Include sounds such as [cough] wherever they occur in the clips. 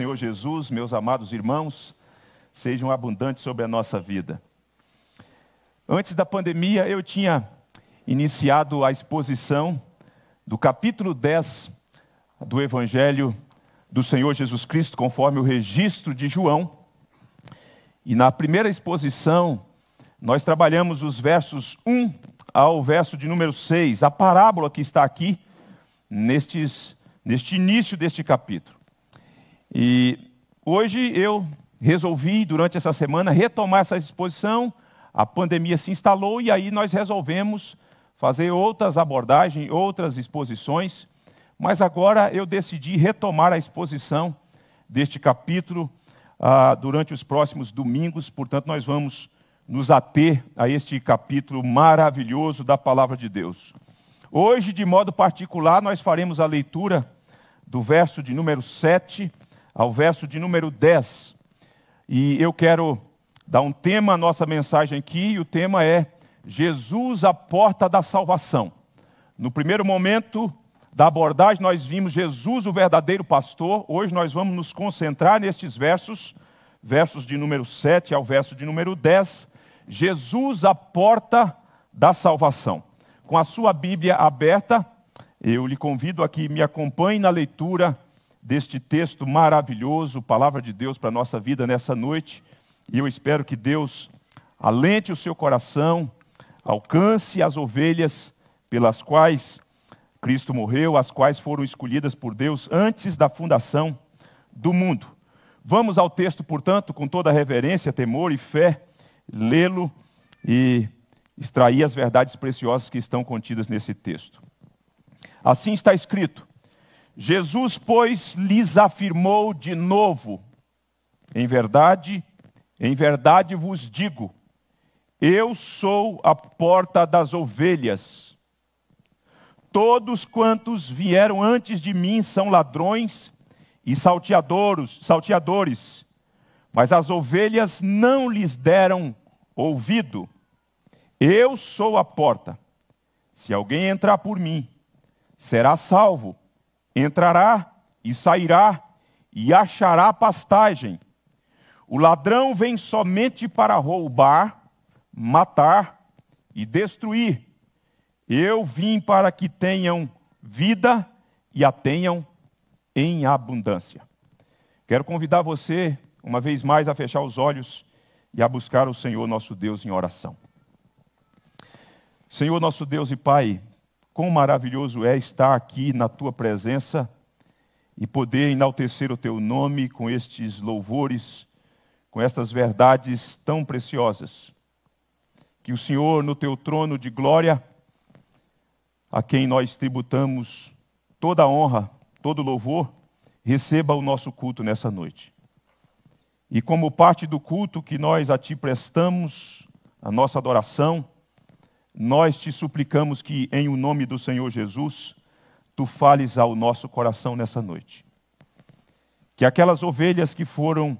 Senhor Jesus, meus amados irmãos, sejam abundantes sobre a nossa vida. Antes da pandemia, eu tinha iniciado a exposição do capítulo 10 do Evangelho do Senhor Jesus Cristo, conforme o registro de João. E na primeira exposição, nós trabalhamos os versos 1 ao verso de número 6, a parábola que está aqui nestes, neste início deste capítulo. E hoje eu resolvi, durante essa semana, retomar essa exposição. A pandemia se instalou e aí nós resolvemos fazer outras abordagens, outras exposições. Mas agora eu decidi retomar a exposição deste capítulo ah, durante os próximos domingos. Portanto, nós vamos nos ater a este capítulo maravilhoso da palavra de Deus. Hoje, de modo particular, nós faremos a leitura do verso de número 7 ao verso de número 10. E eu quero dar um tema à nossa mensagem aqui, e o tema é Jesus, a porta da salvação. No primeiro momento da abordagem, nós vimos Jesus, o verdadeiro pastor. Hoje nós vamos nos concentrar nestes versos, versos de número 7 ao verso de número 10. Jesus, a porta da salvação. Com a sua Bíblia aberta, eu lhe convido a que me acompanhe na leitura deste texto maravilhoso, palavra de Deus para a nossa vida nessa noite. E eu espero que Deus alente o seu coração, alcance as ovelhas pelas quais Cristo morreu, as quais foram escolhidas por Deus antes da fundação do mundo. Vamos ao texto, portanto, com toda reverência, temor e fé, lê-lo e extrair as verdades preciosas que estão contidas nesse texto. Assim está escrito: Jesus, pois, lhes afirmou de novo: Em verdade, em verdade vos digo, eu sou a porta das ovelhas. Todos quantos vieram antes de mim são ladrões e salteadores, salteadores, mas as ovelhas não lhes deram ouvido. Eu sou a porta. Se alguém entrar por mim, será salvo entrará e sairá e achará pastagem. O ladrão vem somente para roubar, matar e destruir. Eu vim para que tenham vida e a tenham em abundância. Quero convidar você, uma vez mais, a fechar os olhos e a buscar o Senhor nosso Deus em oração. Senhor nosso Deus e Pai, Quão maravilhoso é estar aqui na tua presença e poder enaltecer o teu nome com estes louvores, com estas verdades tão preciosas. Que o Senhor, no teu trono de glória, a quem nós tributamos toda a honra, todo louvor, receba o nosso culto nessa noite. E como parte do culto que nós a Ti prestamos, a nossa adoração, nós te suplicamos que, em o nome do Senhor Jesus, tu fales ao nosso coração nessa noite. Que aquelas ovelhas que foram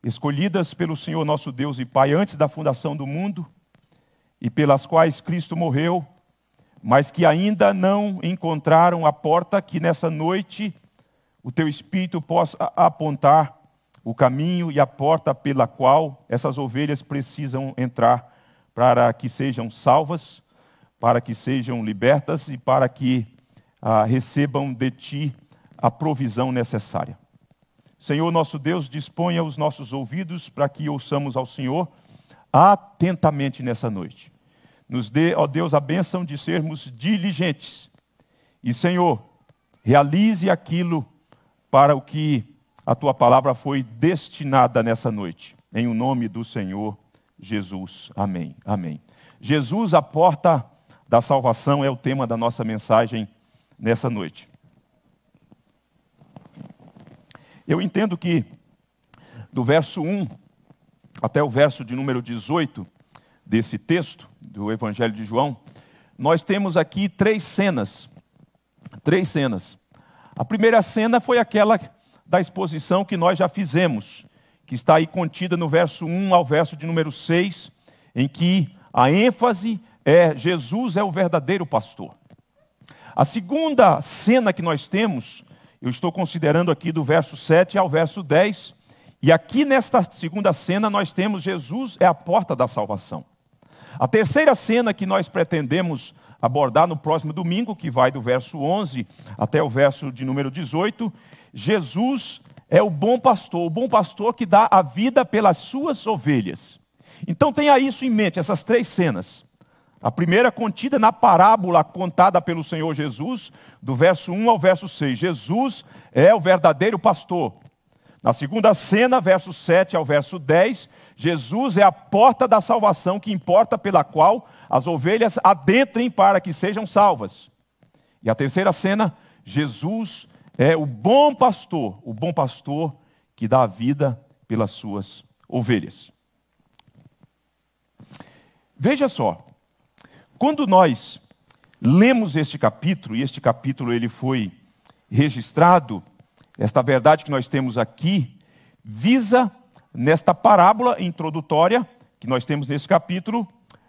escolhidas pelo Senhor nosso Deus e Pai antes da fundação do mundo, e pelas quais Cristo morreu, mas que ainda não encontraram a porta que nessa noite o teu Espírito possa apontar o caminho e a porta pela qual essas ovelhas precisam entrar para que sejam salvas, para que sejam libertas e para que ah, recebam de ti a provisão necessária. Senhor nosso Deus, disponha os nossos ouvidos para que ouçamos ao Senhor atentamente nessa noite. Nos dê, ó Deus, a bênção de sermos diligentes. E, Senhor, realize aquilo para o que a tua palavra foi destinada nessa noite. Em o nome do Senhor Jesus. Amém. Amém. Jesus, a porta da salvação, é o tema da nossa mensagem nessa noite. Eu entendo que do verso 1 até o verso de número 18 desse texto do Evangelho de João, nós temos aqui três cenas. Três cenas. A primeira cena foi aquela da exposição que nós já fizemos que está aí contida no verso 1 ao verso de número 6, em que a ênfase é Jesus é o verdadeiro pastor. A segunda cena que nós temos, eu estou considerando aqui do verso 7 ao verso 10, e aqui nesta segunda cena nós temos Jesus é a porta da salvação. A terceira cena que nós pretendemos abordar no próximo domingo, que vai do verso 11 até o verso de número 18, Jesus é o bom pastor, o bom pastor que dá a vida pelas suas ovelhas. Então tenha isso em mente, essas três cenas. A primeira contida na parábola contada pelo Senhor Jesus, do verso 1 ao verso 6. Jesus é o verdadeiro pastor. Na segunda cena, verso 7 ao verso 10, Jesus é a porta da salvação que importa pela qual as ovelhas adentrem para que sejam salvas. E a terceira cena, Jesus é o bom pastor, o bom pastor que dá a vida pelas suas ovelhas. Veja só, quando nós lemos este capítulo, e este capítulo ele foi registrado, esta verdade que nós temos aqui, visa nesta parábola introdutória que nós temos nesse capítulo,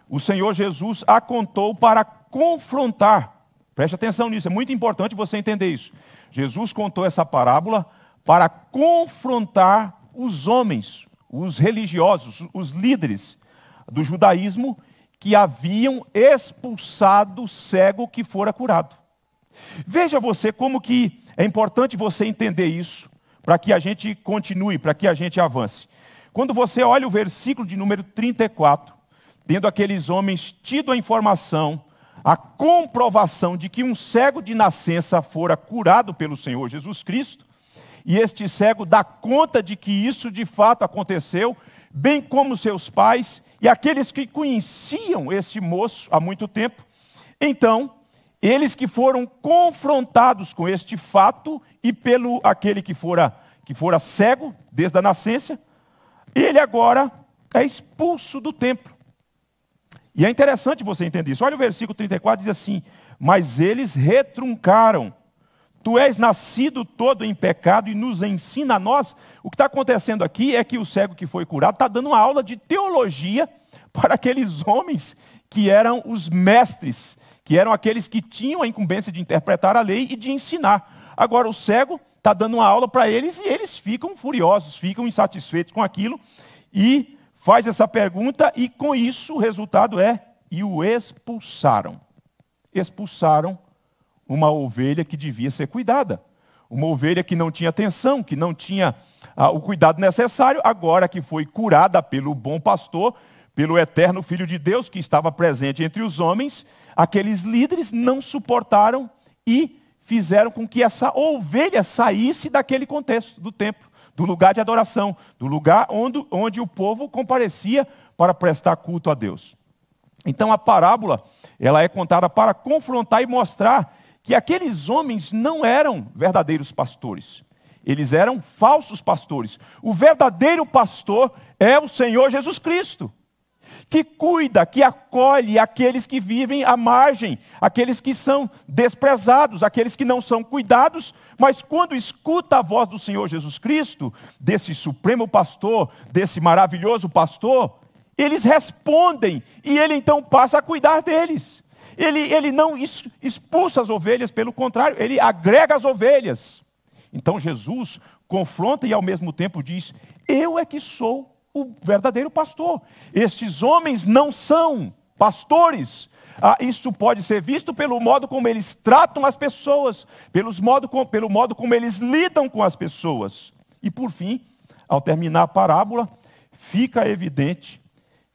o Senhor Jesus a contou para confrontar. Preste atenção nisso, é muito importante você entender isso. Jesus contou essa parábola para confrontar os homens, os religiosos, os líderes do judaísmo que haviam expulsado o cego que fora curado. Veja você como que é importante você entender isso para que a gente continue, para que a gente avance. Quando você olha o versículo de número 34, tendo aqueles homens tido a informação a comprovação de que um cego de nascença fora curado pelo Senhor Jesus Cristo, e este cego dá conta de que isso de fato aconteceu, bem como seus pais e aqueles que conheciam esse moço há muito tempo. Então, eles que foram confrontados com este fato e pelo aquele que fora que fora cego desde a nascença, ele agora é expulso do templo e é interessante você entender isso. Olha o versículo 34, diz assim: Mas eles retruncaram. Tu és nascido todo em pecado e nos ensina a nós. O que está acontecendo aqui é que o cego que foi curado está dando uma aula de teologia [laughs] para aqueles homens que eram os mestres, que eram aqueles que tinham a incumbência de interpretar a lei e de ensinar. Agora o cego está dando uma aula para eles e eles ficam furiosos, ficam insatisfeitos com aquilo e faz essa pergunta e com isso o resultado é: e o expulsaram. Expulsaram uma ovelha que devia ser cuidada. Uma ovelha que não tinha atenção, que não tinha ah, o cuidado necessário, agora que foi curada pelo bom pastor, pelo eterno Filho de Deus que estava presente entre os homens, aqueles líderes não suportaram e fizeram com que essa ovelha saísse daquele contexto do templo do lugar de adoração, do lugar onde, onde o povo comparecia para prestar culto a Deus. Então a parábola, ela é contada para confrontar e mostrar que aqueles homens não eram verdadeiros pastores. Eles eram falsos pastores. O verdadeiro pastor é o Senhor Jesus Cristo que cuida, que acolhe aqueles que vivem à margem, aqueles que são desprezados, aqueles que não são cuidados, mas quando escuta a voz do Senhor Jesus Cristo, desse supremo pastor, desse maravilhoso pastor, eles respondem e ele então passa a cuidar deles. Ele, ele não expulsa as ovelhas, pelo contrário, ele agrega as ovelhas. Então Jesus confronta e ao mesmo tempo diz: Eu é que sou o verdadeiro pastor. Estes homens não são pastores. Ah, isso pode ser visto pelo modo como eles tratam as pessoas, pelos modo com, pelo modo como eles lidam com as pessoas. E por fim, ao terminar a parábola, fica evidente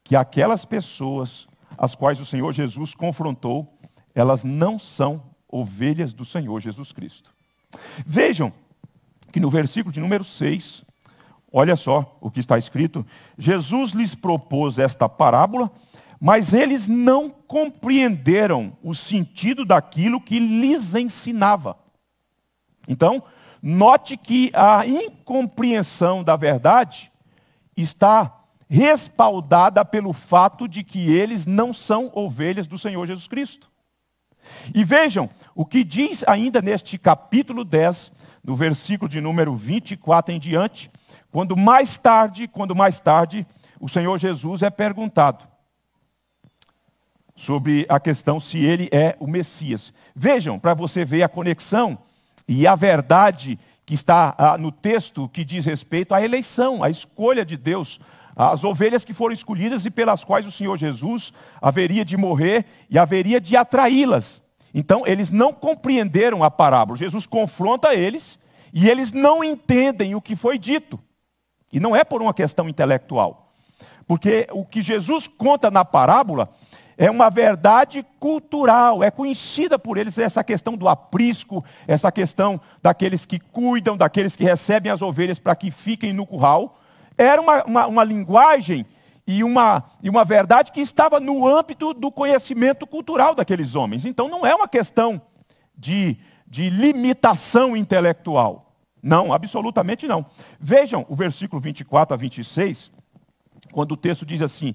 que aquelas pessoas as quais o Senhor Jesus confrontou, elas não são ovelhas do Senhor Jesus Cristo. Vejam que no versículo de número 6, Olha só o que está escrito. Jesus lhes propôs esta parábola, mas eles não compreenderam o sentido daquilo que lhes ensinava. Então, note que a incompreensão da verdade está respaldada pelo fato de que eles não são ovelhas do Senhor Jesus Cristo. E vejam o que diz ainda neste capítulo 10, no versículo de número 24 em diante quando mais tarde, quando mais tarde, o Senhor Jesus é perguntado sobre a questão se ele é o Messias. Vejam, para você ver a conexão e a verdade que está ah, no texto que diz respeito à eleição, à escolha de Deus, às ovelhas que foram escolhidas e pelas quais o Senhor Jesus haveria de morrer e haveria de atraí-las. Então, eles não compreenderam a parábola. Jesus confronta eles e eles não entendem o que foi dito. E não é por uma questão intelectual. Porque o que Jesus conta na parábola é uma verdade cultural, é conhecida por eles essa questão do aprisco, essa questão daqueles que cuidam, daqueles que recebem as ovelhas para que fiquem no curral. Era uma, uma, uma linguagem e uma, e uma verdade que estava no âmbito do conhecimento cultural daqueles homens. Então não é uma questão de, de limitação intelectual. Não, absolutamente não. Vejam o versículo 24 a 26, quando o texto diz assim: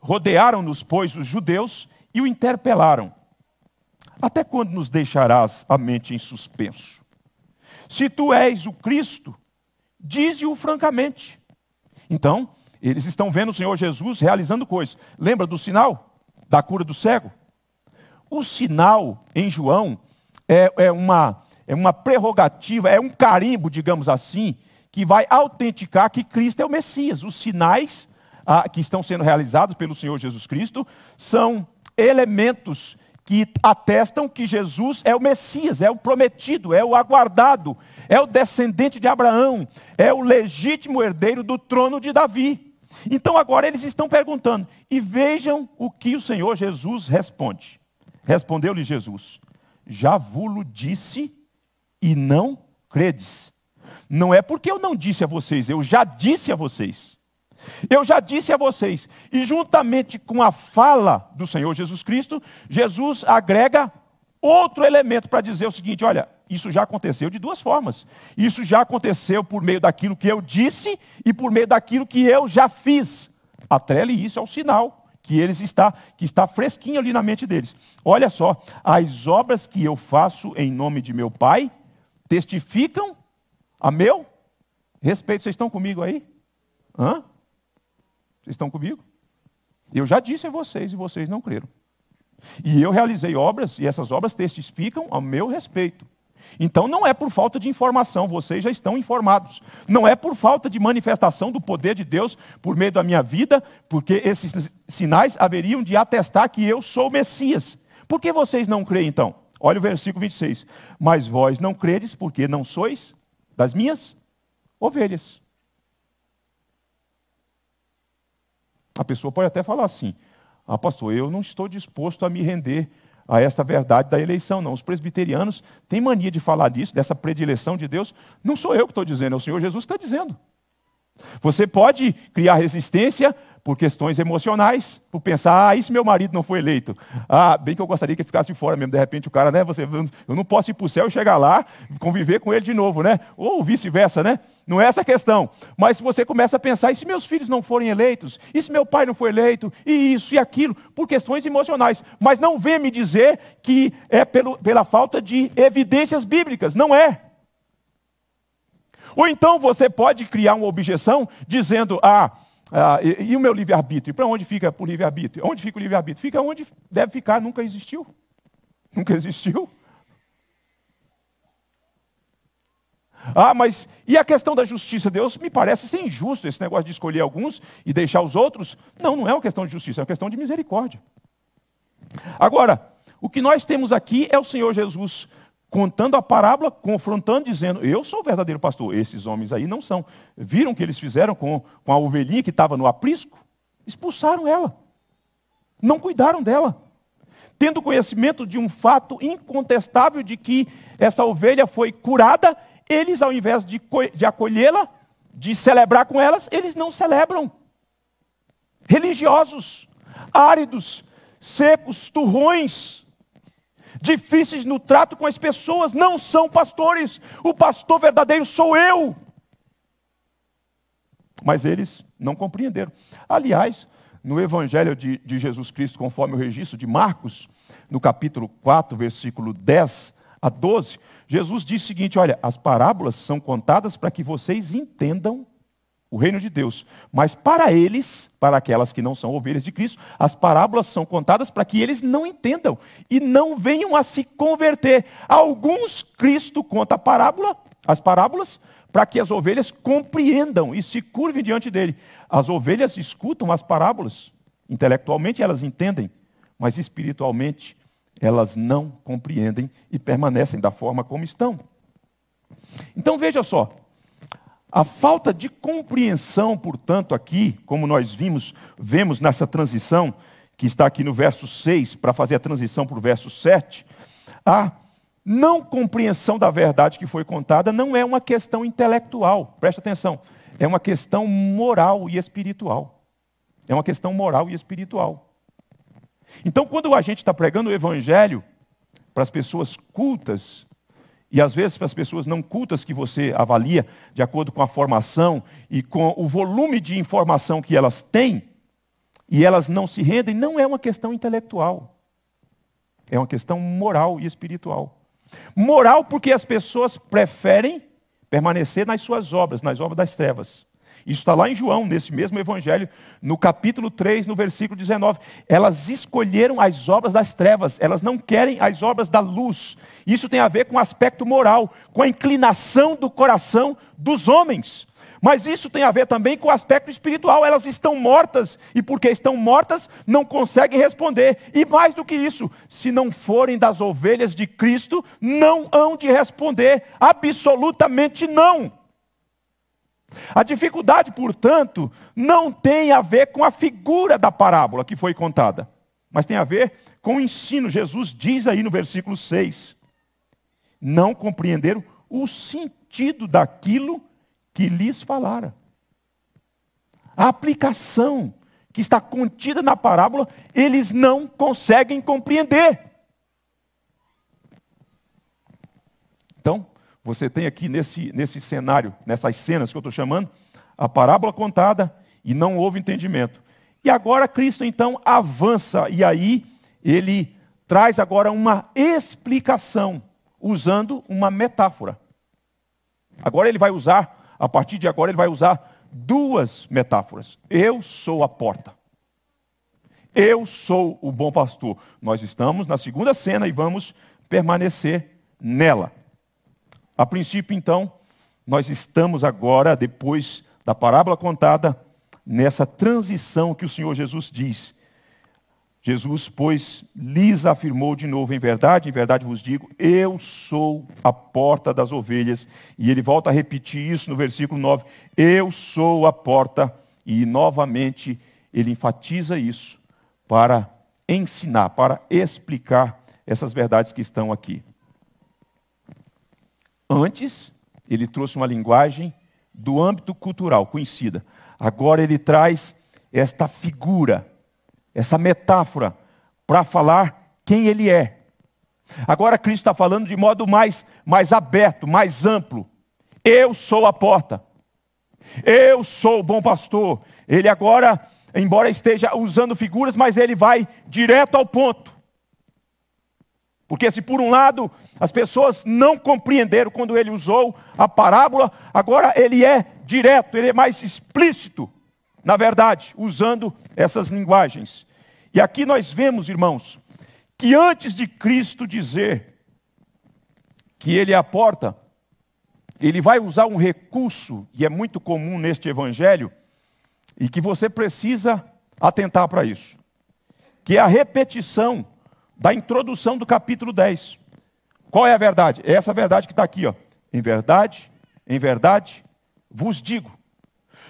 Rodearam-nos, pois, os judeus e o interpelaram. Até quando nos deixarás a mente em suspenso? Se tu és o Cristo, dize-o francamente. Então, eles estão vendo o Senhor Jesus realizando coisas. Lembra do sinal da cura do cego? O sinal em João é, é uma é uma prerrogativa, é um carimbo, digamos assim, que vai autenticar que Cristo é o Messias. Os sinais ah, que estão sendo realizados pelo Senhor Jesus Cristo são elementos que atestam que Jesus é o Messias, é o prometido, é o aguardado, é o descendente de Abraão, é o legítimo herdeiro do trono de Davi. Então agora eles estão perguntando, e vejam o que o Senhor Jesus responde. Respondeu-lhe Jesus: Já vulo disse e não credes. Não é porque eu não disse a vocês, eu já disse a vocês. Eu já disse a vocês, e juntamente com a fala do Senhor Jesus Cristo, Jesus agrega outro elemento para dizer o seguinte: olha, isso já aconteceu de duas formas. Isso já aconteceu por meio daquilo que eu disse e por meio daquilo que eu já fiz. Atrele isso ao sinal que eles está que está fresquinho ali na mente deles. Olha só, as obras que eu faço em nome de meu Pai testificam a meu respeito. Vocês estão comigo aí? Hã? Vocês estão comigo? Eu já disse a vocês e vocês não creram. E eu realizei obras e essas obras testificam a meu respeito. Então não é por falta de informação, vocês já estão informados. Não é por falta de manifestação do poder de Deus por meio da minha vida, porque esses sinais haveriam de atestar que eu sou Messias. Por que vocês não creem então? Olha o versículo 26. Mas vós não credes, porque não sois das minhas ovelhas. A pessoa pode até falar assim: Ah, pastor, eu não estou disposto a me render a esta verdade da eleição, não. Os presbiterianos têm mania de falar disso, dessa predileção de Deus. Não sou eu que estou dizendo, é o Senhor Jesus que está dizendo. Você pode criar resistência por questões emocionais, por pensar, ah, e se meu marido não foi eleito? Ah, bem que eu gostaria que ele ficasse fora mesmo, de repente o cara, né, você, eu não posso ir para o céu e chegar lá, conviver com ele de novo, né? Ou vice-versa, né? Não é essa a questão. Mas se você começa a pensar, e se meus filhos não forem eleitos? E se meu pai não foi eleito? E isso e aquilo, por questões emocionais. Mas não vem me dizer que é pelo, pela falta de evidências bíblicas, não é. Ou então você pode criar uma objeção dizendo: ah, ah e, e, o meu livre-arbítrio? Para onde fica o livre-arbítrio? Onde fica o livre-arbítrio? Fica onde deve ficar, nunca existiu. Nunca existiu. Ah, mas e a questão da justiça de Deus? Me parece ser injusto esse negócio de escolher alguns e deixar os outros. Não, não é uma questão de justiça, é uma questão de misericórdia. Agora, o que nós temos aqui é o Senhor Jesus contando a parábola, confrontando, dizendo: Eu sou o verdadeiro pastor, esses homens aí não são. Viram o que eles fizeram com, com a ovelhinha que estava no aprisco? Expulsaram ela. Não cuidaram dela. Tendo conhecimento de um fato incontestável de que essa ovelha foi curada, eles, ao invés de, de acolhê-la, de celebrar com elas, eles não celebram. Religiosos, áridos, secos, turrões, difíceis no trato com as pessoas, não são pastores. O pastor verdadeiro sou eu. Mas eles não compreenderam. Aliás, no Evangelho de, de, Jesus Cristo, conforme o registro de Marcos, no capítulo 4, versículo 10 a 12, Jesus diz o seguinte: Olha, as parábolas são contadas para que vocês entendam o reino de Deus. Mas para eles, para aquelas que não são ovelhas de Cristo, as parábolas são contadas para que eles não entendam e não venham a se converter. Alguns Cristo conta parábola, as parábolas para que as ovelhas compreendam e se curvem diante dele. As ovelhas escutam as parábolas, intelectualmente elas entendem, mas espiritualmente elas não compreendem e permanecem da forma como estão. Então veja só, a falta de compreensão, portanto, aqui, como nós vimos, vemos nessa transição, que está aqui no verso 6, para fazer a transição para o verso 7, a não compreensão da verdade que foi contada não é uma questão intelectual, presta atenção, é uma questão moral e espiritual. É uma questão moral e espiritual. Então, quando a gente está pregando o evangelho para as pessoas cultas, e às vezes para as pessoas não cultas que você avalia, de acordo com a formação e com o volume de informação que elas têm, e elas não se rendem, não é uma questão intelectual. É uma questão moral e espiritual. Moral porque as pessoas preferem permanecer nas suas obras, nas obras das trevas. Isso está lá em João, nesse mesmo evangelho, no capítulo 3, no versículo 19. Elas escolheram as obras das trevas, elas não querem as obras da luz. Isso tem a ver com o aspecto moral, com a inclinação do coração dos homens. Mas isso tem a ver também com o aspecto espiritual. Elas estão mortas e porque estão mortas não conseguem responder. E mais do que isso, se não forem das ovelhas de Cristo, não hão de responder absolutamente não. A dificuldade, portanto, não tem a ver com a figura da parábola que foi contada, mas tem a ver com o ensino. Jesus diz aí no versículo 6: Não compreenderam o sentido daquilo que lhes falara. A aplicação que está contida na parábola, eles não conseguem compreender. Então, você tem aqui nesse, nesse cenário, nessas cenas que eu estou chamando, a parábola contada e não houve entendimento. E agora Cristo então avança e aí ele traz agora uma explicação usando uma metáfora. Agora ele vai usar, a partir de agora ele vai usar duas metáforas. Eu sou a porta. Eu sou o bom pastor. Nós estamos na segunda cena e vamos permanecer nela. A princípio, então, nós estamos agora, depois da parábola contada, nessa transição que o Senhor Jesus diz. Jesus, pois, lhes afirmou de novo: em verdade, em verdade vos digo, eu sou a porta das ovelhas. E ele volta a repetir isso no versículo 9: eu sou a porta. E novamente ele enfatiza isso para ensinar, para explicar essas verdades que estão aqui. Antes, ele trouxe uma linguagem do âmbito cultural, conhecida. Agora ele traz esta figura, essa metáfora, para falar quem ele é. Agora Cristo está falando de modo mais, mais aberto, mais amplo. Eu sou a porta. Eu sou o bom pastor. Ele agora, embora esteja usando figuras, mas ele vai direto ao ponto. Porque se por um lado as pessoas não compreenderam quando ele usou a parábola, agora ele é direto, ele é mais explícito, na verdade, usando essas linguagens. E aqui nós vemos, irmãos, que antes de Cristo dizer que ele é a porta, ele vai usar um recurso, e é muito comum neste evangelho, e que você precisa atentar para isso, que é a repetição da introdução do capítulo 10. Qual é a verdade? É essa verdade que está aqui, ó. Em verdade, em verdade, vos digo.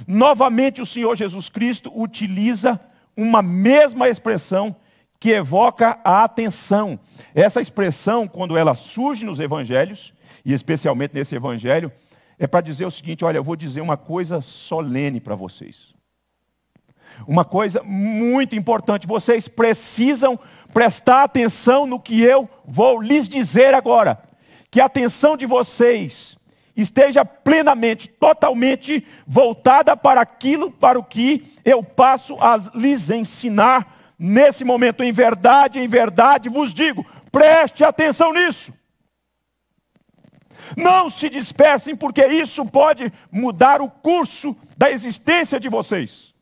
Novamente o Senhor Jesus Cristo utiliza uma mesma expressão que evoca a atenção. Essa expressão, quando ela surge nos evangelhos, e especialmente nesse evangelho, é para dizer o seguinte: olha, eu vou dizer uma coisa solene para vocês uma coisa muito importante. Vocês precisam prestar atenção no que eu vou lhes dizer agora. Que a atenção de vocês esteja plenamente, totalmente voltada para aquilo para o que eu passo a lhes ensinar nesse momento. Em verdade, em verdade vos digo, preste atenção nisso. Não se dispersem, porque isso pode mudar o curso da existência de vocês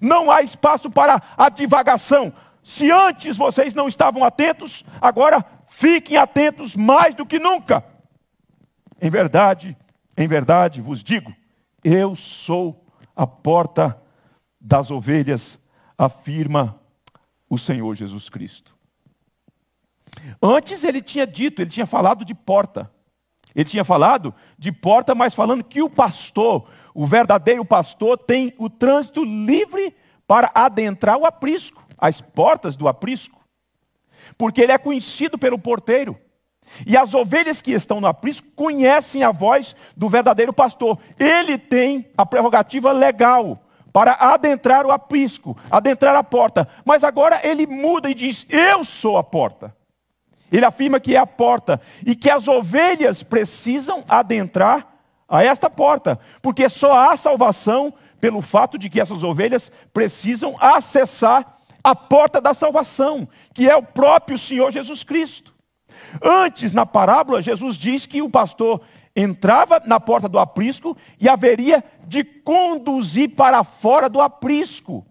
não há espaço para a divagação. Se antes vocês não estavam atentos, agora fiquem atentos mais do que nunca. Em verdade, em verdade vos digo, eu sou a porta das ovelhas, afirma o Senhor Jesus Cristo. Antes ele tinha dito, ele tinha falado de porta. Ele tinha falado de porta, mas falando que o pastor, o verdadeiro pastor, tem o trânsito livre para adentrar o aprisco, as portas do aprisco. Porque ele é conhecido pelo porteiro. E as ovelhas que estão no aprisco conhecem a voz do verdadeiro pastor. Ele tem a prerrogativa legal para adentrar o aprisco, adentrar a porta. Mas agora ele muda e diz: Eu sou a porta. Ele afirma que é a porta e que as ovelhas precisam adentrar a esta porta, porque só há salvação pelo fato de que essas ovelhas precisam acessar a porta da salvação, que é o próprio Senhor Jesus Cristo. Antes, na parábola, Jesus diz que o pastor entrava na porta do aprisco e haveria de conduzir para fora do aprisco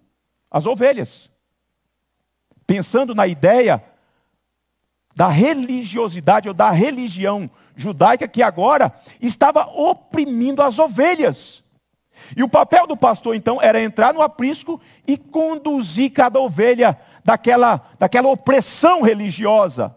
as ovelhas. Pensando na ideia da religiosidade ou da religião judaica que agora estava oprimindo as ovelhas. E o papel do pastor então era entrar no aprisco e conduzir cada ovelha daquela, daquela opressão religiosa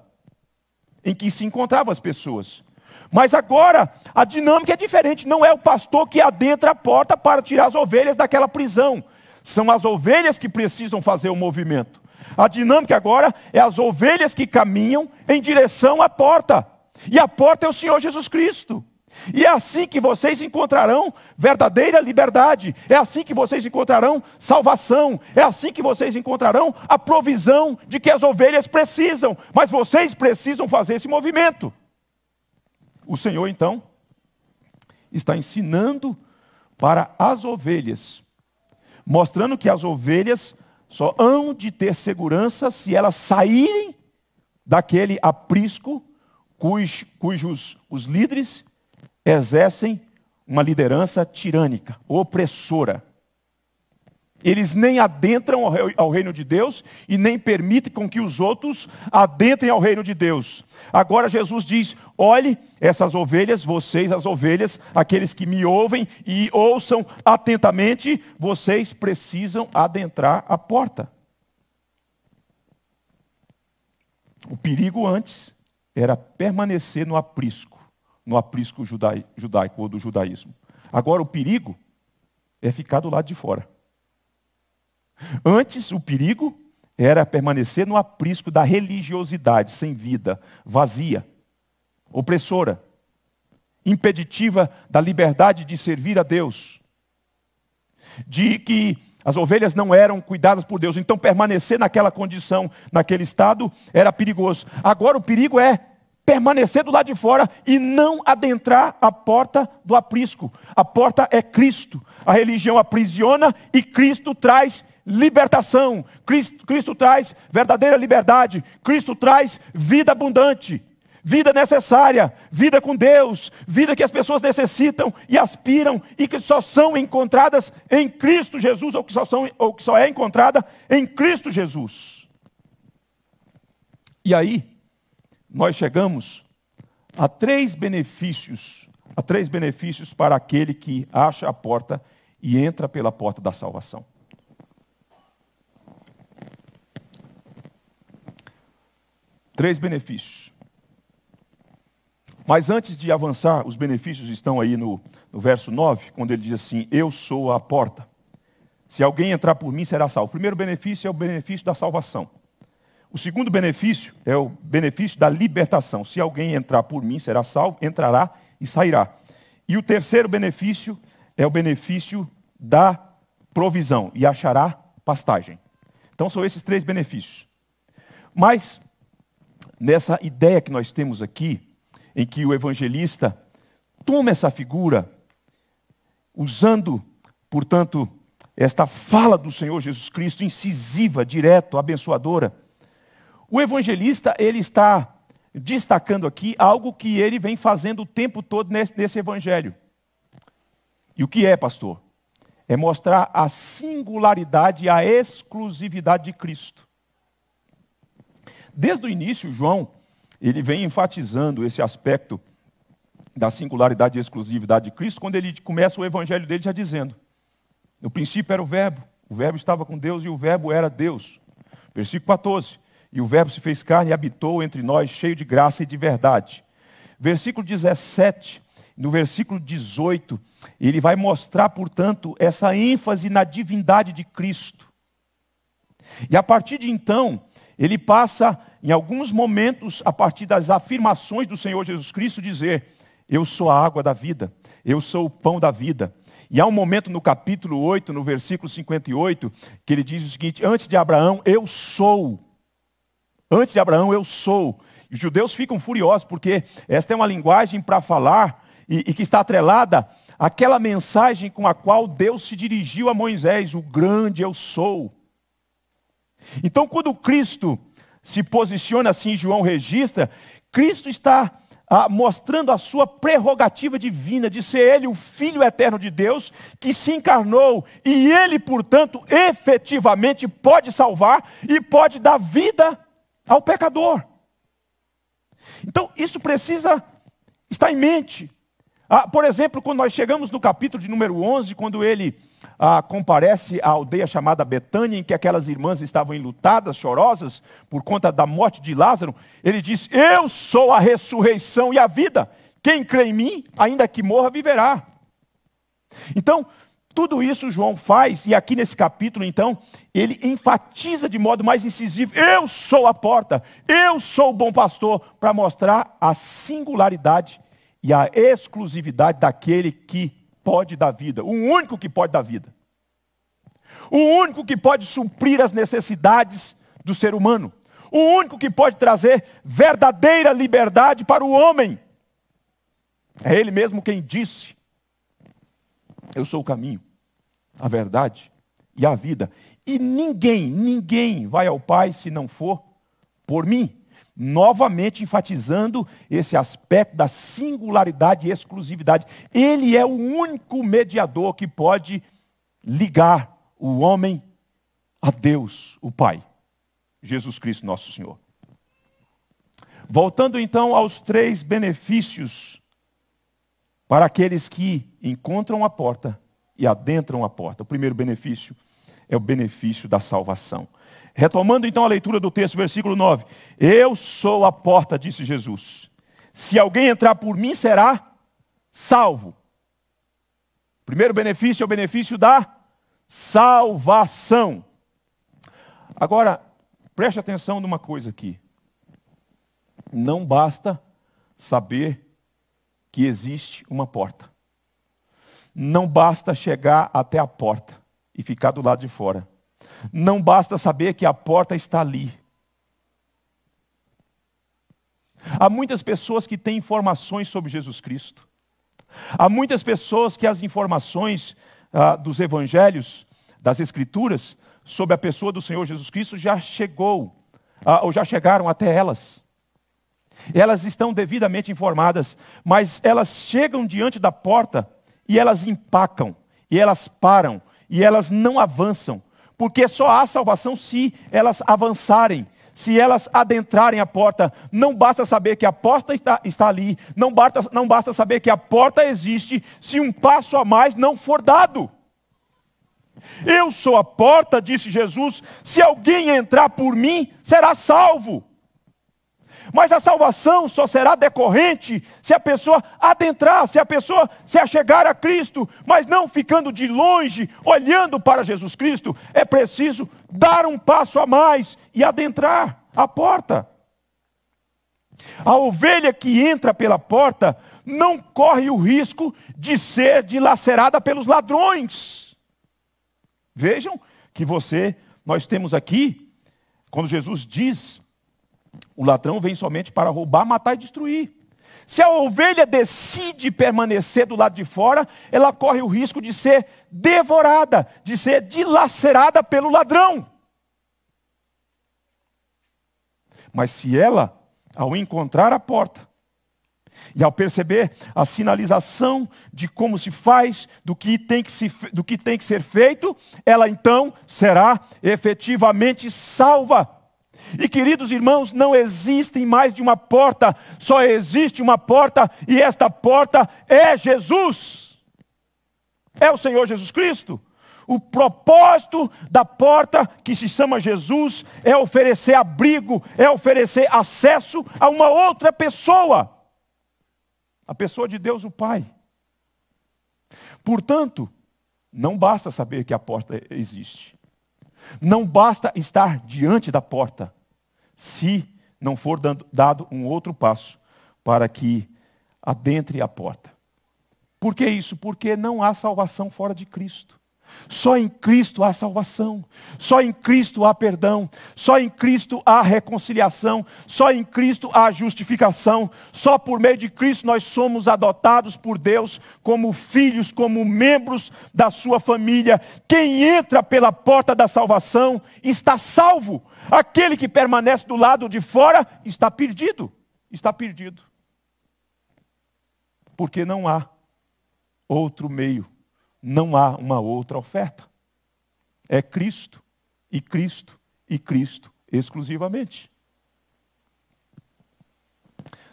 em que se encontravam as pessoas. Mas agora a dinâmica é diferente, não é o pastor que adentra a porta para tirar as ovelhas daquela prisão. São as ovelhas que precisam fazer o movimento. A dinâmica agora é as ovelhas que caminham em direção à porta. E a porta é o Senhor Jesus Cristo. E é assim que vocês encontrarão verdadeira liberdade, é assim que vocês encontrarão salvação, é assim que vocês encontrarão a provisão de que as ovelhas precisam, mas vocês precisam fazer esse movimento. O Senhor, então, está ensinando para as ovelhas, mostrando que as ovelhas só hão de ter segurança se elas saírem daquele aprisco cujos, cujos os líderes exercem uma liderança tirânica, opressora. Eles nem adentram ao reino de Deus e nem permitem com que os outros adentrem ao reino de Deus. Agora Jesus diz: olhe, essas ovelhas, vocês, as ovelhas, aqueles que me ouvem e ouçam atentamente, vocês precisam adentrar a porta. O perigo antes era permanecer no aprisco, no aprisco judaico ou do judaísmo. Agora o perigo é ficar do lado de fora. Antes, o perigo era permanecer no aprisco da religiosidade, sem vida, vazia, opressora, impeditiva da liberdade de servir a Deus, de que as ovelhas não eram cuidadas por Deus, então permanecer naquela condição, naquele estado, era perigoso. Agora o perigo é permanecer do lado de fora e não adentrar a porta do aprisco. A porta é Cristo. A religião aprisiona e Cristo traz libertação. Cristo, Cristo traz verdadeira liberdade. Cristo traz vida abundante, vida necessária, vida com Deus, vida que as pessoas necessitam e aspiram e que só são encontradas em Cristo Jesus, ou que só, são, ou que só é encontrada em Cristo Jesus. E aí, nós chegamos a três benefícios, a três benefícios para aquele que acha a porta e entra pela porta da salvação. Três benefícios. Mas antes de avançar, os benefícios estão aí no, no verso 9, quando ele diz assim: Eu sou a porta. Se alguém entrar por mim, será salvo. O primeiro benefício é o benefício da salvação. O segundo benefício é o benefício da libertação. Se alguém entrar por mim, será salvo, entrará e sairá. E o terceiro benefício é o benefício da provisão e achará pastagem. Então são esses três benefícios. Mas nessa ideia que nós temos aqui, em que o evangelista toma essa figura, usando, portanto, esta fala do Senhor Jesus Cristo, incisiva, direto, abençoadora. O evangelista, ele está destacando aqui algo que ele vem fazendo o tempo todo nesse, nesse evangelho. E o que é, pastor? É mostrar a singularidade e a exclusividade de Cristo. Desde o início, João, ele vem enfatizando esse aspecto da singularidade e exclusividade de Cristo, quando ele começa o evangelho dele já dizendo: No princípio era o Verbo, o Verbo estava com Deus e o Verbo era Deus. Versículo 14: E o Verbo se fez carne e habitou entre nós, cheio de graça e de verdade. Versículo 17, no versículo 18, ele vai mostrar, portanto, essa ênfase na divindade de Cristo. E a partir de então, ele passa em alguns momentos, a partir das afirmações do Senhor Jesus Cristo, dizer: Eu sou a água da vida, eu sou o pão da vida. E há um momento no capítulo 8, no versículo 58, que ele diz o seguinte: Antes de Abraão, eu sou. Antes de Abraão, eu sou. E os judeus ficam furiosos, porque esta é uma linguagem para falar e, e que está atrelada àquela mensagem com a qual Deus se dirigiu a Moisés: O grande eu sou. Então, quando Cristo se posiciona assim, João registra, Cristo está ah, mostrando a sua prerrogativa divina de ser ele o Filho eterno de Deus, que se encarnou e ele, portanto, efetivamente pode salvar e pode dar vida ao pecador. Então, isso precisa estar em mente. Ah, por exemplo, quando nós chegamos no capítulo de número 11, quando ele ah, comparece à aldeia chamada Betânia, em que aquelas irmãs estavam enlutadas, chorosas, por conta da morte de Lázaro, ele diz: Eu sou a ressurreição e a vida. Quem crê em mim, ainda que morra, viverá. Então, tudo isso João faz, e aqui nesse capítulo, então, ele enfatiza de modo mais incisivo: eu sou a porta, eu sou o bom pastor, para mostrar a singularidade e a exclusividade daquele que pode dar vida, o único que pode dar vida. O único que pode suprir as necessidades do ser humano. O único que pode trazer verdadeira liberdade para o homem. É Ele mesmo quem disse: Eu sou o caminho, a verdade e a vida. E ninguém, ninguém vai ao Pai se não for por mim novamente enfatizando esse aspecto da singularidade e exclusividade. Ele é o único mediador que pode ligar o homem a Deus, o Pai, Jesus Cristo, nosso Senhor. Voltando então aos três benefícios para aqueles que encontram a porta e adentram a porta. O primeiro benefício é o benefício da salvação. Retomando então a leitura do texto, versículo 9: Eu sou a porta, disse Jesus. Se alguém entrar por mim, será salvo. Primeiro benefício é o benefício da salvação. Agora, preste atenção numa coisa aqui. Não basta saber que existe uma porta. Não basta chegar até a porta e ficar do lado de fora não basta saber que a porta está ali. Há muitas pessoas que têm informações sobre Jesus Cristo. Há muitas pessoas que as informações ah, dos evangelhos, das escrituras, sobre a pessoa do Senhor Jesus Cristo já chegou, ah, ou já chegaram até elas. Elas estão devidamente informadas, mas elas chegam diante da porta e elas empacam, e elas param, e elas não avançam, porque só há salvação se elas avançarem, se elas adentrarem a porta. Não basta saber que a porta está, está ali, não basta, não basta saber que a porta existe, se um passo a mais não for dado. Eu sou a porta, disse Jesus. Se alguém entrar por mim, será salvo. Mas a salvação só será decorrente se a pessoa adentrar, se a pessoa se achegar a Cristo, mas não ficando de longe, olhando para Jesus Cristo. É preciso dar um passo a mais e adentrar a porta. A ovelha que entra pela porta não corre o risco de ser dilacerada pelos ladrões. Vejam que você, nós temos aqui, quando Jesus diz o ladrão vem somente para roubar, matar e destruir. Se a ovelha decide permanecer do lado de fora, ela corre o risco de ser devorada, de ser dilacerada pelo ladrão. Mas se ela, ao encontrar a porta, e ao perceber a sinalização de como se faz, do que tem que, se, do que, tem que ser feito, ela então será efetivamente salva. E queridos irmãos, não existem mais de uma porta, só existe uma porta e esta porta é Jesus. É o Senhor Jesus Cristo. O propósito da porta que se chama Jesus é oferecer abrigo, é oferecer acesso a uma outra pessoa. A pessoa de Deus, o Pai. Portanto, não basta saber que a porta existe. Não basta estar diante da porta se não for dado um outro passo para que adentre a porta. Por que isso? Porque não há salvação fora de Cristo. Só em Cristo há salvação, só em Cristo há perdão, só em Cristo há reconciliação, só em Cristo há justificação, só por meio de Cristo nós somos adotados por Deus como filhos, como membros da sua família. Quem entra pela porta da salvação está salvo, aquele que permanece do lado de fora está perdido, está perdido, porque não há outro meio não há uma outra oferta. É Cristo, e Cristo, e Cristo exclusivamente.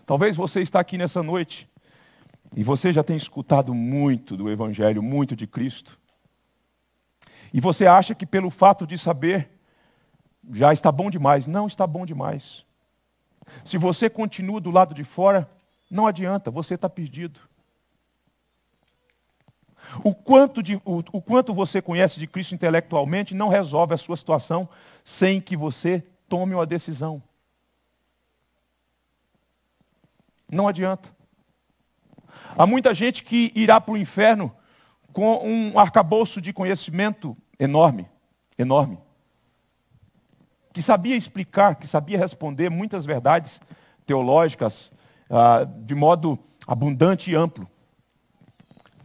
Talvez você está aqui nessa noite e você já tem escutado muito do Evangelho, muito de Cristo. E você acha que pelo fato de saber, já está bom demais. Não está bom demais. Se você continua do lado de fora, não adianta, você está perdido. O quanto, de, o, o quanto você conhece de Cristo intelectualmente não resolve a sua situação sem que você tome uma decisão. Não adianta. Há muita gente que irá para o inferno com um arcabouço de conhecimento enorme, enorme. Que sabia explicar, que sabia responder muitas verdades teológicas ah, de modo abundante e amplo.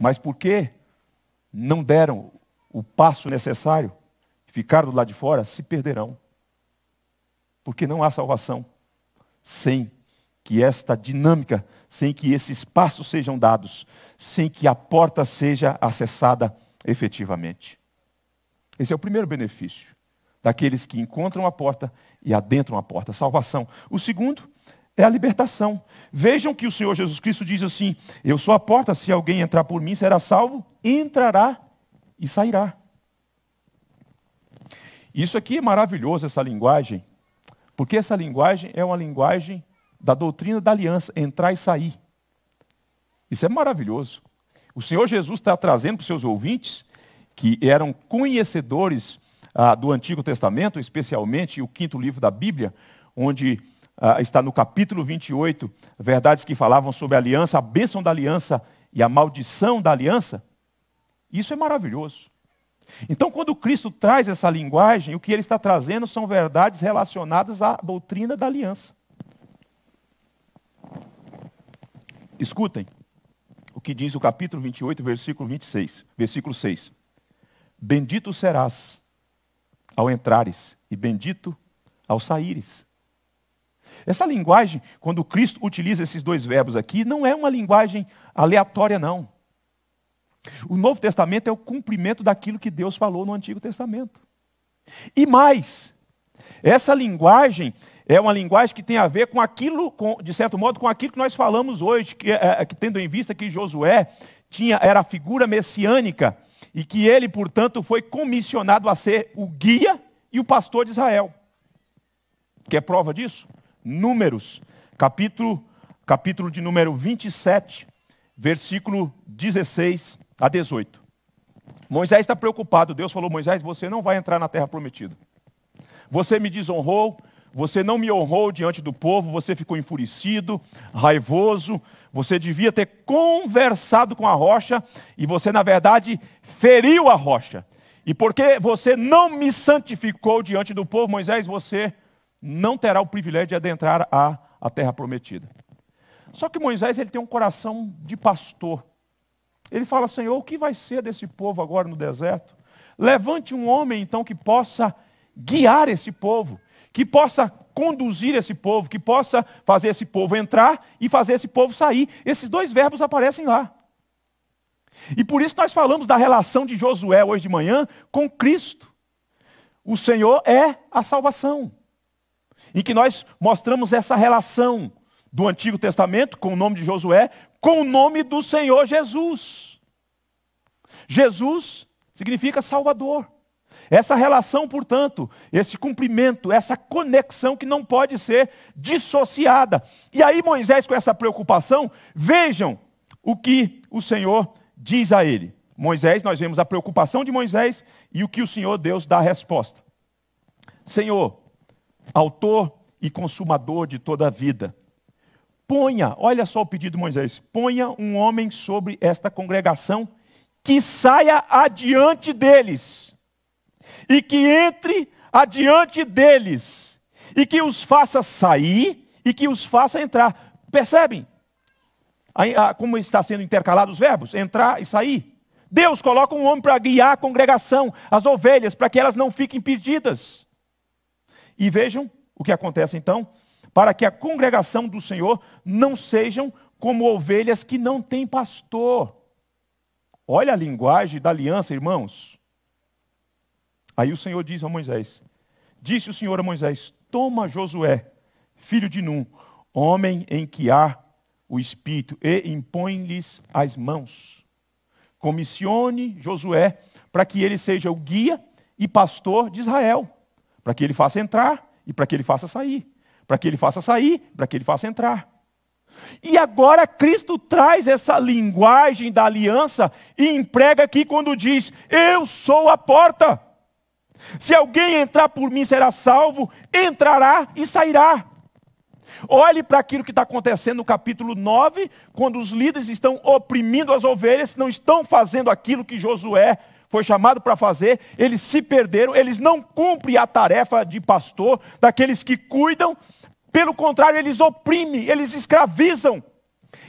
Mas por que não deram o passo necessário, ficaram do lado de fora, se perderão. Porque não há salvação sem que esta dinâmica, sem que esses passos sejam dados, sem que a porta seja acessada efetivamente. Esse é o primeiro benefício daqueles que encontram a porta e adentram a porta, salvação. O segundo é a libertação. Vejam que o Senhor Jesus Cristo diz assim: Eu sou a porta, se alguém entrar por mim, será salvo, entrará e sairá. Isso aqui é maravilhoso, essa linguagem, porque essa linguagem é uma linguagem da doutrina da aliança, entrar e sair. Isso é maravilhoso. O Senhor Jesus está trazendo para os seus ouvintes, que eram conhecedores ah, do Antigo Testamento, especialmente o quinto livro da Bíblia, onde ah, está no capítulo 28, verdades que falavam sobre a aliança, a bênção da aliança e a maldição da aliança. Isso é maravilhoso. Então, quando Cristo traz essa linguagem, o que ele está trazendo são verdades relacionadas à doutrina da aliança. Escutem o que diz o capítulo 28, versículo 26, versículo 6. Bendito serás ao entrares e bendito ao saíres. Essa linguagem, quando Cristo utiliza esses dois verbos aqui, não é uma linguagem aleatória, não. O Novo Testamento é o cumprimento daquilo que Deus falou no Antigo Testamento. E mais, essa linguagem é uma linguagem que tem a ver com aquilo, com, de certo modo, com aquilo que nós falamos hoje, que, é, é que tendo em vista que Josué tinha, era a figura messiânica e que ele, portanto, foi comissionado a ser o guia e o pastor de Israel. Quer é prova disso? Números, capítulo, capítulo de número 27, versículo 16 a 18. Moisés está preocupado. Deus falou: Moisés, você não vai entrar na terra prometida. Você me desonrou, você não me honrou diante do povo, você ficou enfurecido, raivoso, você devia ter conversado com a rocha e você, na verdade, feriu a rocha. E porque você não me santificou diante do povo, Moisés, você não terá o privilégio de adentrar a, a terra prometida. Só que Moisés ele tem um coração de pastor. Ele fala, Senhor, o que vai ser desse povo agora no deserto? Levante um homem, então, que possa guiar esse povo, que possa conduzir esse povo, que possa fazer esse povo entrar e fazer esse povo sair. Esses dois verbos aparecem lá. E por isso nós falamos da relação de Josué hoje de manhã com Cristo. O Senhor é a salvação em que nós mostramos essa relação do Antigo Testamento, com o nome de Josué, com o nome do Senhor Jesus. Jesus significa Salvador. Essa relação, portanto, esse cumprimento, essa conexão que não pode ser dissociada. E aí, Moisés, com essa preocupação, vejam o que o Senhor diz a ele. Moisés, nós vemos a preocupação de Moisés e o que o Senhor Deus dá a resposta. Senhor, autor e consumador de toda a vida. Ponha, olha só o pedido de Moisés: ponha um homem sobre esta congregação que saia adiante deles, e que entre adiante deles, e que os faça sair e que os faça entrar. Percebem? Ah, como está sendo intercalados os verbos? Entrar e sair. Deus coloca um homem para guiar a congregação, as ovelhas, para que elas não fiquem perdidas. E vejam o que acontece então, para que a congregação do Senhor não sejam como ovelhas que não têm pastor. Olha a linguagem da aliança, irmãos. Aí o Senhor diz a Moisés: Disse o Senhor a Moisés: Toma Josué, filho de Num, homem em que há o espírito, e impõe-lhes as mãos. Comissione Josué para que ele seja o guia e pastor de Israel para que ele faça entrar e para que ele faça sair, para que ele faça sair, para que ele faça entrar. E agora Cristo traz essa linguagem da aliança e emprega aqui quando diz: Eu sou a porta. Se alguém entrar por mim será salvo, entrará e sairá. Olhe para aquilo que está acontecendo no capítulo 9, quando os líderes estão oprimindo as ovelhas, não estão fazendo aquilo que Josué foi chamado para fazer, eles se perderam, eles não cumprem a tarefa de pastor, daqueles que cuidam, pelo contrário, eles oprimem, eles escravizam.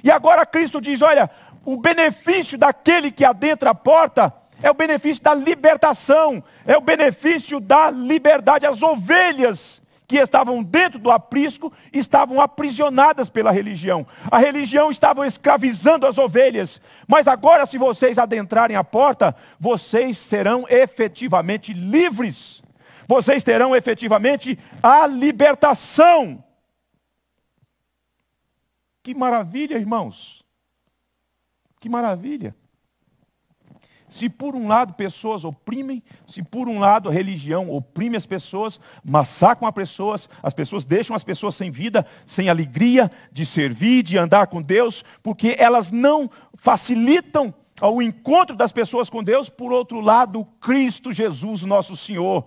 E agora Cristo diz: olha, o benefício daquele que adentra a porta é o benefício da libertação, é o benefício da liberdade. As ovelhas que estavam dentro do aprisco estavam aprisionadas pela religião. A religião estava escravizando as ovelhas. Mas agora, se vocês adentrarem a porta, vocês serão efetivamente livres. Vocês terão efetivamente a libertação. Que maravilha, irmãos. Que maravilha. Se por um lado pessoas oprimem, se por um lado a religião oprime as pessoas, massacram as pessoas, as pessoas deixam as pessoas sem vida, sem alegria de servir, de andar com Deus, porque elas não facilitam ao encontro das pessoas com Deus. Por outro lado, Cristo Jesus, nosso Senhor,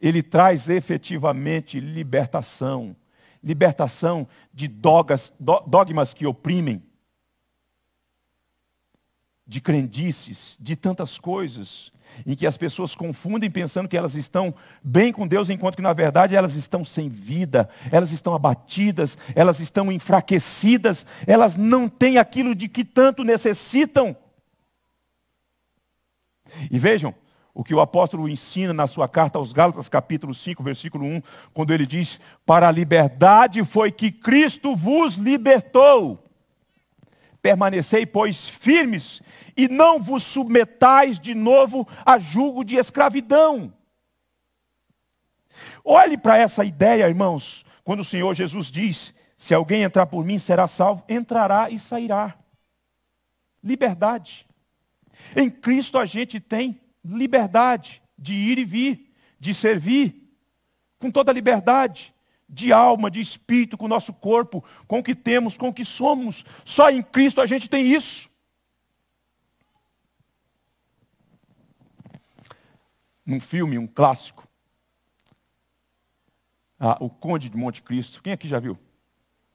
ele traz efetivamente libertação, libertação de dogmas que oprimem de crendices, de tantas coisas, em que as pessoas confundem pensando que elas estão bem com Deus, enquanto que na verdade elas estão sem vida, elas estão abatidas, elas estão enfraquecidas, elas não têm aquilo de que tanto necessitam. E vejam o que o apóstolo ensina na sua carta aos Gálatas, capítulo 5, versículo 1, quando ele diz: Para a liberdade foi que Cristo vos libertou. Permanecei, pois, firmes, e não vos submetais de novo a julgo de escravidão. Olhe para essa ideia, irmãos, quando o Senhor Jesus diz: Se alguém entrar por mim, será salvo, entrará e sairá. Liberdade. Em Cristo a gente tem liberdade de ir e vir, de servir, com toda liberdade de alma, de espírito, com o nosso corpo, com o que temos, com o que somos. Só em Cristo a gente tem isso. Num filme, um clássico, ah, O Conde de Monte Cristo. Quem aqui já viu?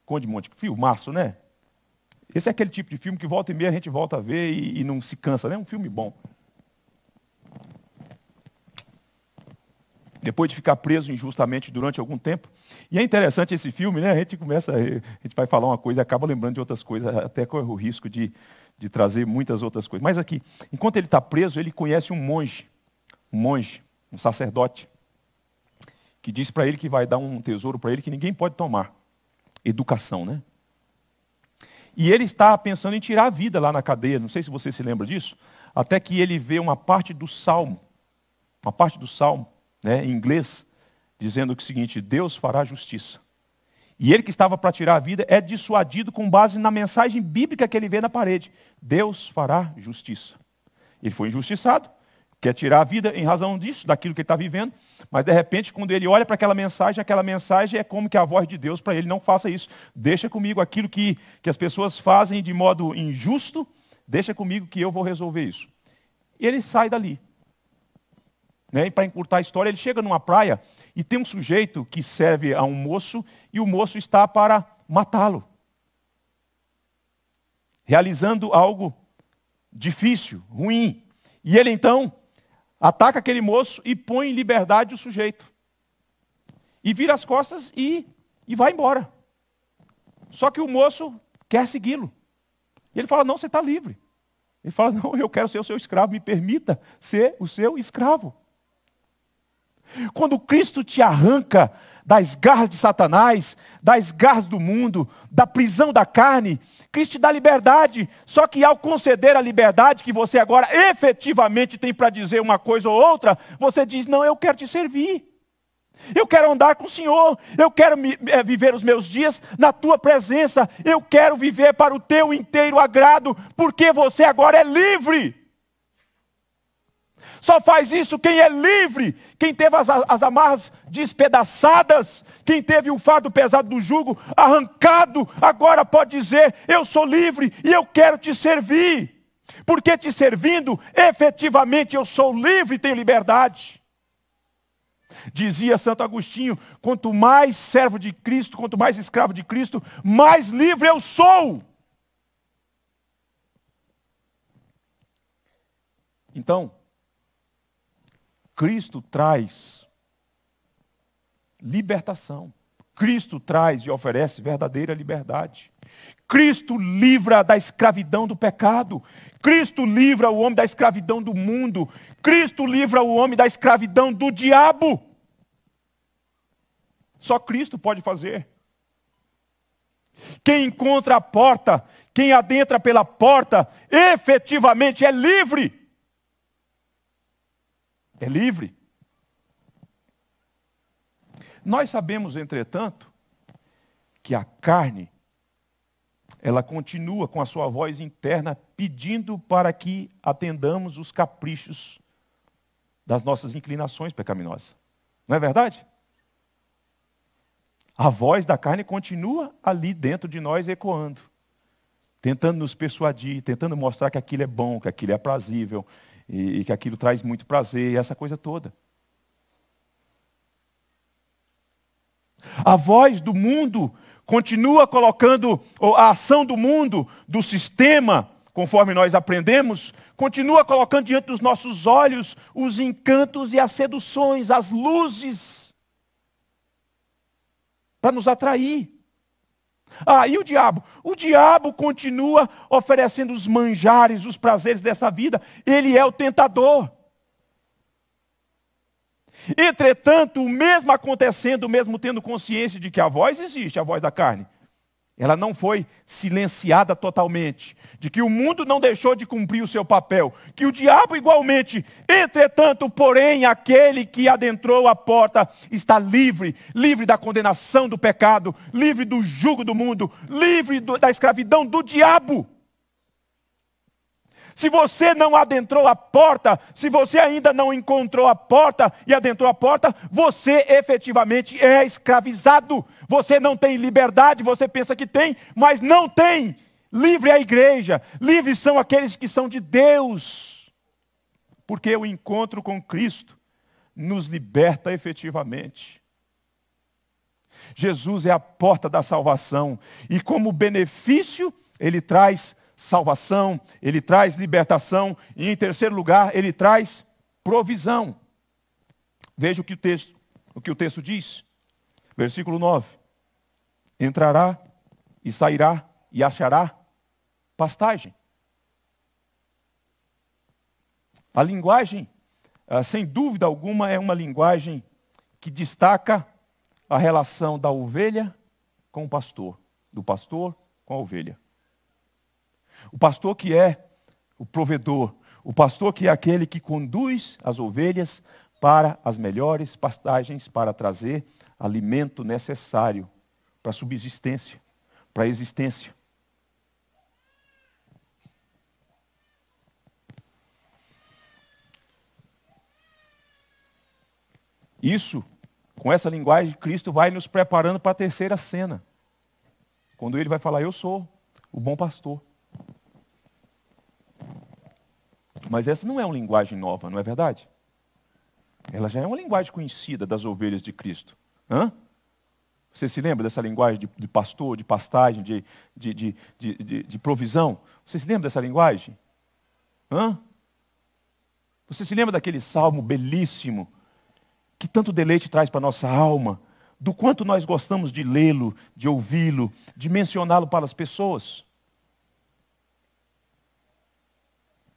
Conde de Monte Cristo. Filmaço, né? Esse é aquele tipo de filme que volta e meia a gente volta a ver e, e não se cansa, né? É um filme bom. depois de ficar preso injustamente durante algum tempo. E é interessante esse filme, né? A gente começa, eh, a gente vai falar uma coisa e acaba lembrando de outras coisas, até corre o risco de, de trazer muitas outras coisas. Mas aqui, enquanto ele está preso, ele conhece um monge, um monge, um sacerdote, que diz para ele que vai dar um tesouro para ele que ninguém pode tomar. Educação, né? E ele está pensando em tirar a vida lá na cadeia, não sei se você se lembra disso, até que ele vê uma parte do salmo, uma parte do salmo, né, em inglês, dizendo o seguinte: Deus fará justiça. E ele que estava para tirar a vida é dissuadido com base na mensagem bíblica que ele vê na parede. Deus fará justiça. Ele foi injustiçado, quer tirar a vida em razão disso, daquilo que ele está vivendo, mas de repente, quando ele olha para aquela mensagem, aquela mensagem é como que a voz de Deus para ele: não faça isso. Deixa comigo aquilo que, que as pessoas fazem de modo injusto, deixa comigo que eu vou resolver isso. E ele sai dali. Né? E para encurtar a história, ele chega numa praia e tem um sujeito que serve a um moço e o moço está para matá-lo. Realizando algo difícil, ruim. E ele então ataca aquele moço e põe em liberdade o sujeito. E vira as costas e, e vai embora. Só que o moço quer segui-lo. E ele fala: Não, você está livre. Ele fala: Não, eu quero ser o seu escravo, me permita ser o seu escravo. Quando Cristo te arranca das garras de Satanás, das garras do mundo, da prisão da carne, Cristo te dá liberdade. Só que ao conceder a liberdade que você agora efetivamente tem para dizer uma coisa ou outra, você diz: Não, eu quero te servir. Eu quero andar com o Senhor, eu quero me, é, viver os meus dias na tua presença, eu quero viver para o teu inteiro agrado, porque você agora é livre. Só faz isso quem é livre, quem teve as, as amarras despedaçadas, quem teve o fardo pesado do jugo arrancado, agora pode dizer: Eu sou livre e eu quero te servir. Porque te servindo, efetivamente eu sou livre e tenho liberdade. Dizia Santo Agostinho: quanto mais servo de Cristo, quanto mais escravo de Cristo, mais livre eu sou. Então, Cristo traz libertação. Cristo traz e oferece verdadeira liberdade. Cristo livra da escravidão do pecado. Cristo livra o homem da escravidão do mundo. Cristo livra o homem da escravidão do diabo. Só Cristo pode fazer. Quem encontra a porta, quem adentra pela porta, efetivamente é livre. É livre. Nós sabemos, entretanto, que a carne ela continua com a sua voz interna pedindo para que atendamos os caprichos das nossas inclinações pecaminosas. Não é verdade? A voz da carne continua ali dentro de nós ecoando, tentando nos persuadir, tentando mostrar que aquilo é bom, que aquilo é aprazível, e, e que aquilo traz muito prazer, e essa coisa toda. A voz do mundo continua colocando a ação do mundo, do sistema, conforme nós aprendemos, continua colocando diante dos nossos olhos os encantos e as seduções, as luzes, para nos atrair. Ah, e o diabo? O diabo continua oferecendo os manjares, os prazeres dessa vida. Ele é o tentador. Entretanto, o mesmo acontecendo, mesmo tendo consciência de que a voz existe, a voz da carne, ela não foi silenciada totalmente, de que o mundo não deixou de cumprir o seu papel, que o diabo igualmente, entretanto, porém, aquele que adentrou a porta está livre, livre da condenação do pecado, livre do jugo do mundo, livre do, da escravidão do diabo. Se você não adentrou a porta, se você ainda não encontrou a porta e adentrou a porta, você efetivamente é escravizado. Você não tem liberdade, você pensa que tem, mas não tem. Livre é a igreja, livres são aqueles que são de Deus. Porque o encontro com Cristo nos liberta efetivamente. Jesus é a porta da salvação e como benefício ele traz salvação, ele traz libertação e, em terceiro lugar, ele traz provisão. Veja o que o texto, o que o texto diz. Versículo 9. Entrará e sairá e achará pastagem. A linguagem, ah, sem dúvida alguma, é uma linguagem que destaca a relação da ovelha com o pastor, do pastor com a ovelha. O pastor que é o provedor, o pastor que é aquele que conduz as ovelhas para as melhores pastagens para trazer alimento necessário para a subsistência, para a existência. Isso, com essa linguagem, Cristo vai nos preparando para a terceira cena. Quando ele vai falar, eu sou o bom pastor. Mas essa não é uma linguagem nova, não é verdade? Ela já é uma linguagem conhecida das ovelhas de Cristo. Hã? Você se lembra dessa linguagem de, de pastor, de pastagem, de, de, de, provisão? Você se lembra dessa linguagem? Hã? Você se lembra daquele salmo belíssimo, que tanto deleite traz para a nossa alma, do quanto nós gostamos de lê-lo, de ouvi-lo, de mencioná-lo para as pessoas?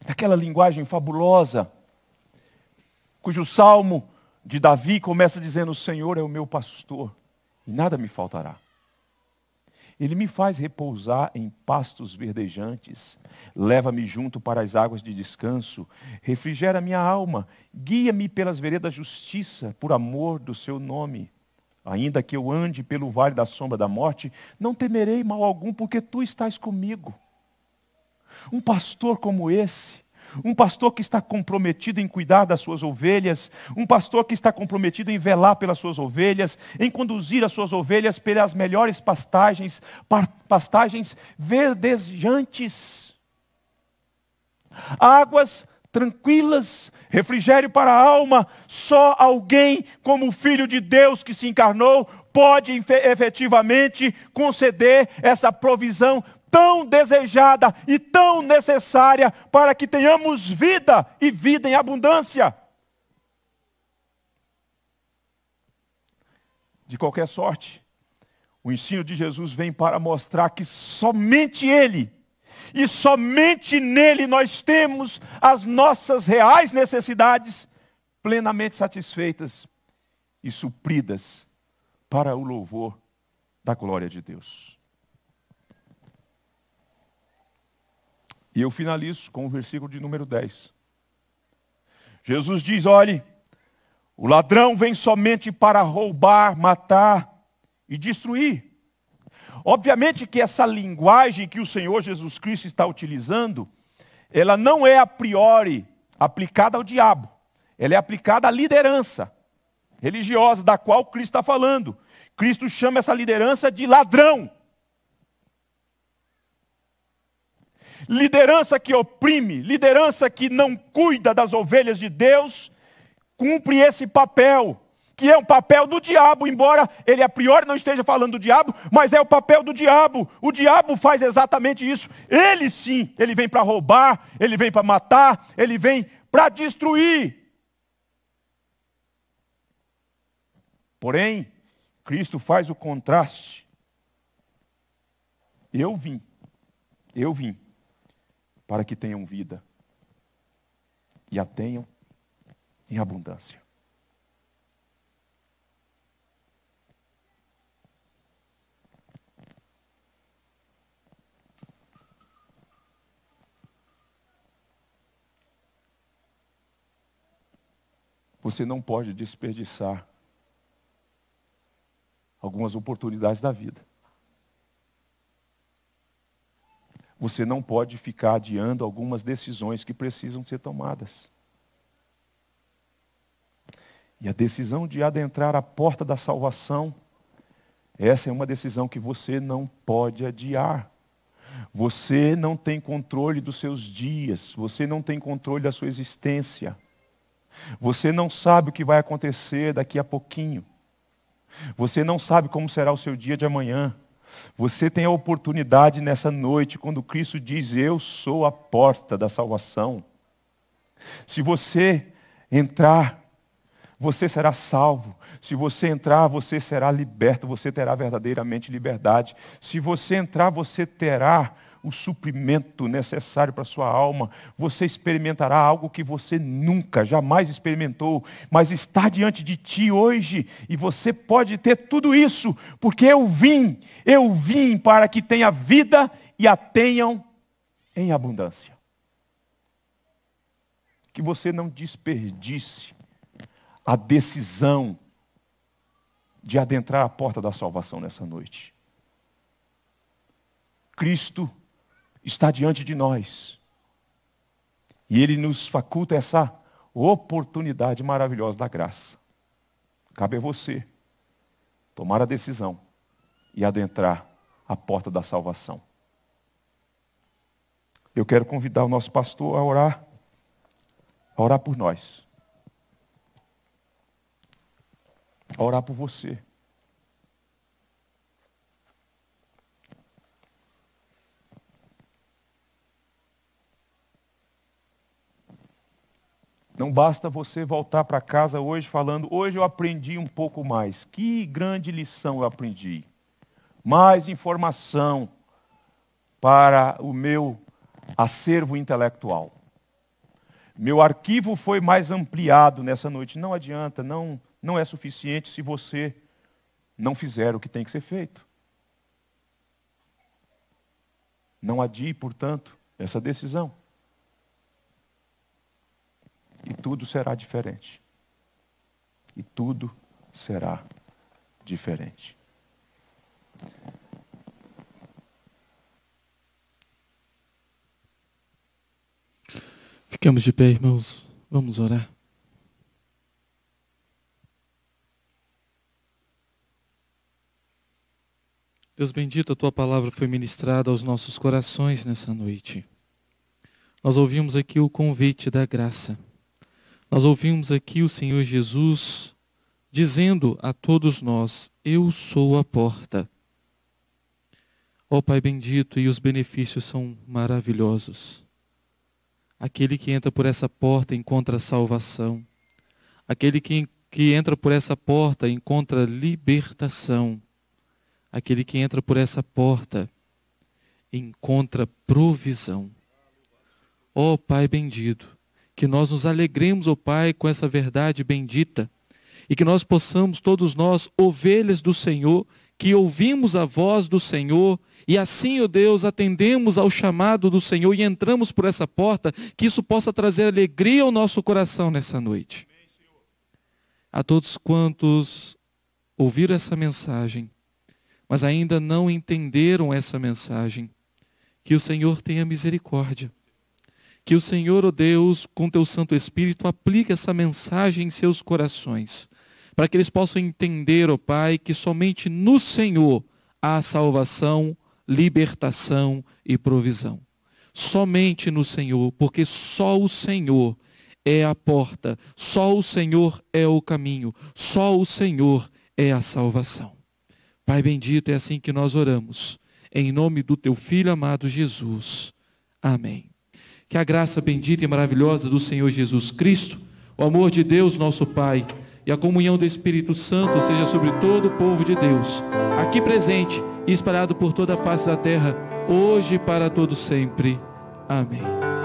daquela linguagem fabulosa, cujo salmo de Davi começa dizendo: O Senhor é o meu pastor e nada me faltará. Ele me faz repousar em pastos verdejantes, leva-me junto para as águas de descanso, refrigera minha alma, guia-me pelas veredas da justiça, por amor do seu nome. Ainda que eu ande pelo vale da sombra da morte, não temerei mal algum, porque tu estás comigo. Um pastor como esse, um pastor que está comprometido em cuidar das suas ovelhas, um pastor que está comprometido em velar pelas suas ovelhas, em conduzir as suas ovelhas pelas melhores pastagens, pastagens verdejantes, águas tranquilas, refrigério para a alma. Só alguém como o Filho de Deus que se encarnou pode efetivamente conceder essa provisão tão desejada e tão necessária para que tenhamos vida e vida em abundância. De qualquer sorte, o ensino de Jesus vem para mostrar que somente Ele, e somente nele nós temos as nossas reais necessidades plenamente satisfeitas e supridas para o louvor da glória de Deus. E eu finalizo com o versículo de número 10. Jesus diz: olhe, o ladrão vem somente para roubar, matar e destruir. Obviamente que essa linguagem que o Senhor Jesus Cristo está utilizando, ela não é a priori aplicada ao diabo, ela é aplicada à liderança religiosa da qual Cristo está falando. Cristo chama essa liderança de ladrão. liderança que oprime, liderança que não cuida das ovelhas de Deus, cumpre esse papel, que é um papel do diabo, embora ele a é priori não esteja falando do diabo, mas é o papel do diabo. O diabo faz exatamente isso. Ele sim, ele vem para roubar, ele vem para matar, ele vem para destruir. Porém, Cristo faz o contraste. Eu vim, eu vim para que tenham vida e a tenham em abundância. Você não pode desperdiçar algumas oportunidades da vida. você não pode ficar adiando algumas decisões que precisam ser tomadas. E a decisão de adentrar a porta da salvação, essa é uma decisão que você não pode adiar. Você não tem controle dos seus dias, você não tem controle da sua existência. Você não sabe o que vai acontecer daqui a pouquinho. Você não sabe como será o seu dia de amanhã. Você tem a oportunidade nessa noite, quando Cristo diz: Eu sou a porta da salvação. Se você entrar, você será salvo. Se você entrar, você será liberto, você terá verdadeiramente liberdade. Se você entrar, você terá o suprimento necessário para a sua alma. Você experimentará algo que você nunca, jamais experimentou, mas está diante de ti hoje e você pode ter tudo isso, porque eu vim, eu vim para que tenha vida e a tenham em abundância. Que você não desperdice a decisão de adentrar a porta da salvação nessa noite. Cristo está diante de nós. E ele nos faculta essa oportunidade maravilhosa da graça. Cabe a você tomar a decisão e adentrar a porta da salvação. Eu quero convidar o nosso pastor a orar, a orar por nós, a orar por você. Não basta você voltar para casa hoje falando, hoje eu aprendi um pouco mais. Que grande lição eu aprendi. Mais informação para o meu acervo intelectual. Meu arquivo foi mais ampliado nessa noite. Não adianta, não, não é suficiente se você não fizer o que tem que ser feito. Não adie, portanto, essa decisão. E tudo será diferente. E tudo será diferente. Ficamos de pé, irmãos. Vamos orar. Deus bendito, a tua palavra foi ministrada aos nossos corações nessa noite. Nós ouvimos aqui o convite da graça. Nós ouvimos aqui o Senhor Jesus dizendo a todos nós: Eu sou a porta. Ó oh, Pai bendito, e os benefícios são maravilhosos. Aquele que entra por essa porta encontra salvação. Aquele que, que entra por essa porta encontra libertação. Aquele que entra por essa porta encontra provisão. Ó oh, Pai bendito, que nós nos alegremos, ó oh Pai, com essa verdade bendita e que nós possamos, todos nós, ovelhas do Senhor, que ouvimos a voz do Senhor e assim, ó oh Deus, atendemos ao chamado do Senhor e entramos por essa porta, que isso possa trazer alegria ao nosso coração nessa noite. A todos quantos ouviram essa mensagem, mas ainda não entenderam essa mensagem, que o Senhor tenha misericórdia que o Senhor, ó oh Deus, com teu Santo Espírito, aplique essa mensagem em seus corações, para que eles possam entender, ó oh Pai, que somente no Senhor há salvação, libertação e provisão. Somente no Senhor, porque só o Senhor é a porta, só o Senhor é o caminho, só o Senhor é a salvação. Pai bendito, é assim que nós oramos. Em nome do teu filho amado Jesus. Amém. Que a graça bendita e maravilhosa do Senhor Jesus Cristo, o amor de Deus, nosso Pai, e a comunhão do Espírito Santo seja sobre todo o povo de Deus, aqui presente e espalhado por toda a face da terra, hoje e para todo sempre. Amém.